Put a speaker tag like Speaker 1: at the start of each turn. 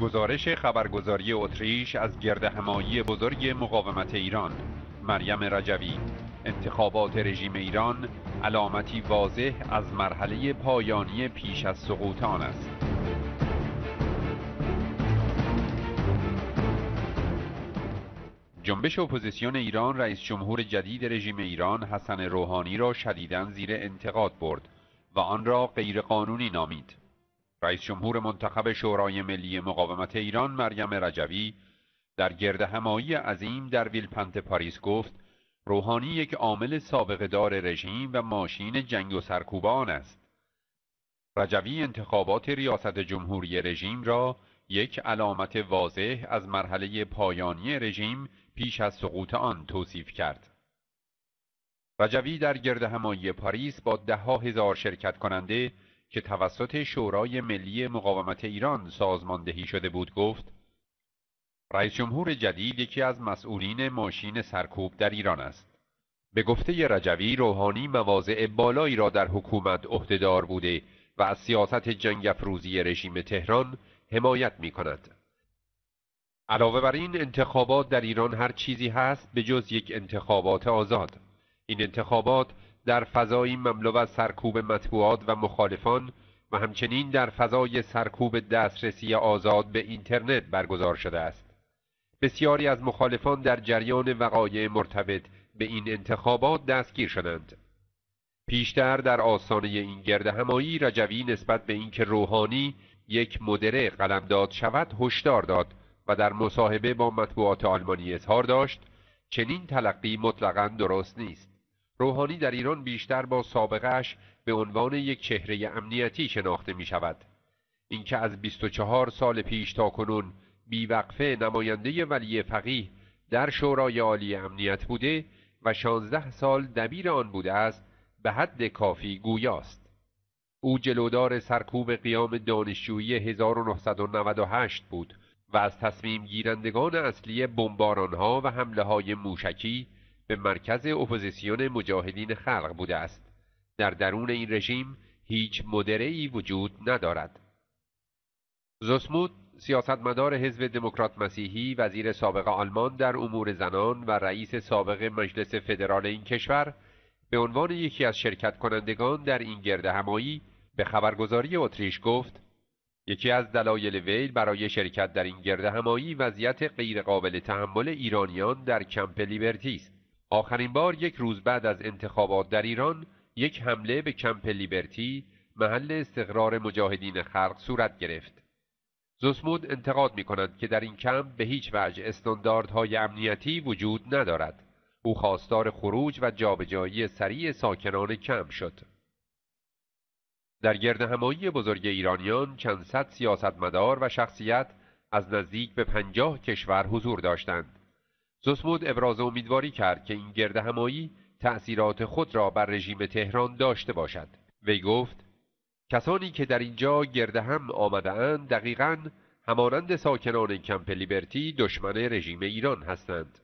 Speaker 1: گزارش خبرگزاری اتریش از گرد بزرگ مقاومت ایران مریم رجوی انتخابات رژیم ایران علامتی واضح از مرحله پایانی پیش از سقوطان است جنبش اپوزیسیون ایران رئیس جمهور جدید رژیم ایران حسن روحانی را شدیداً زیر انتقاد برد و آن را غیرقانونی نامید رئیس جمهور منتخب شورای ملی مقاومت ایران مریم رجوی در گرد همایی عظیم در ویلپنت پاریس گفت روحانی یک عامل سابقه دار رژیم و ماشین جنگ و سرکوبان است رجوی انتخابات ریاست جمهوری رژیم را یک علامت واضح از مرحله پایانی رژیم پیش از سقوط آن توصیف کرد رجوی در گرد همایی پاریس با ده ها هزار شرکت کننده که توسط شورای ملی مقاومت ایران سازماندهی شده بود گفت رئیس جمهور جدید یکی از مسئولین ماشین سرکوب در ایران است به گفته رجوی روحانی مواضع بالایی را در حکومت عهدهدار بوده و از سیاست جنگ افروزی رژیم تهران حمایت می کند. علاوه بر این انتخابات در ایران هر چیزی هست به جز یک انتخابات آزاد این انتخابات در فضایی مملو از سرکوب مطبوعات و مخالفان و همچنین در فضای سرکوب دسترسی آزاد به اینترنت برگزار شده است بسیاری از مخالفان در جریان وقایع مرتبط به این انتخابات دستگیر شدند پیشتر در آسانه این گرد همایی رجوی نسبت به اینکه روحانی یک مدره قلمداد شود هشدار داد و در مصاحبه با مطبوعات آلمانی اظهار داشت چنین تلقی مطلقا درست نیست روحانی در ایران بیشتر با سابقهش به عنوان یک چهره امنیتی شناخته می شود. اینکه از 24 سال پیش تا کنون بیوقفه نماینده ولی فقیه در شورای عالی امنیت بوده و 16 سال دبیر آن بوده است به حد کافی گویاست. او جلودار سرکوب قیام دانشجویی 1998 بود و از تصمیم گیرندگان اصلی بمبارانها و حمله های موشکی به مرکز اپوزیسیون مجاهدین خلق بوده است در درون این رژیم هیچ ای وجود ندارد زسموت سیاستمدار حزب دموکرات مسیحی وزیر سابق آلمان در امور زنان و رئیس سابق مجلس فدرال این کشور به عنوان یکی از شرکت کنندگان در این گرد همایی به خبرگزاری اتریش گفت یکی از دلایل ویل برای شرکت در این گرد همایی وضعیت غیرقابل تحمل ایرانیان در کمپ لیبرتی است آخرین بار یک روز بعد از انتخابات در ایران یک حمله به کمپ لیبرتی محل استقرار مجاهدین خرق صورت گرفت زسمود انتقاد می کند که در این کمپ به هیچ وجه استانداردهای امنیتی وجود ندارد او خواستار خروج و جابجایی سریع ساکنان کمپ شد در گرد همایی بزرگ ایرانیان چند صد سیاستمدار و شخصیت از نزدیک به پنجاه کشور حضور داشتند زسمود ابراز امیدواری کرد که این گرد همایی تأثیرات خود را بر رژیم تهران داشته باشد وی گفت کسانی که در اینجا گرد هم اند دقیقا همانند ساکنان کمپ لیبرتی دشمن رژیم ایران هستند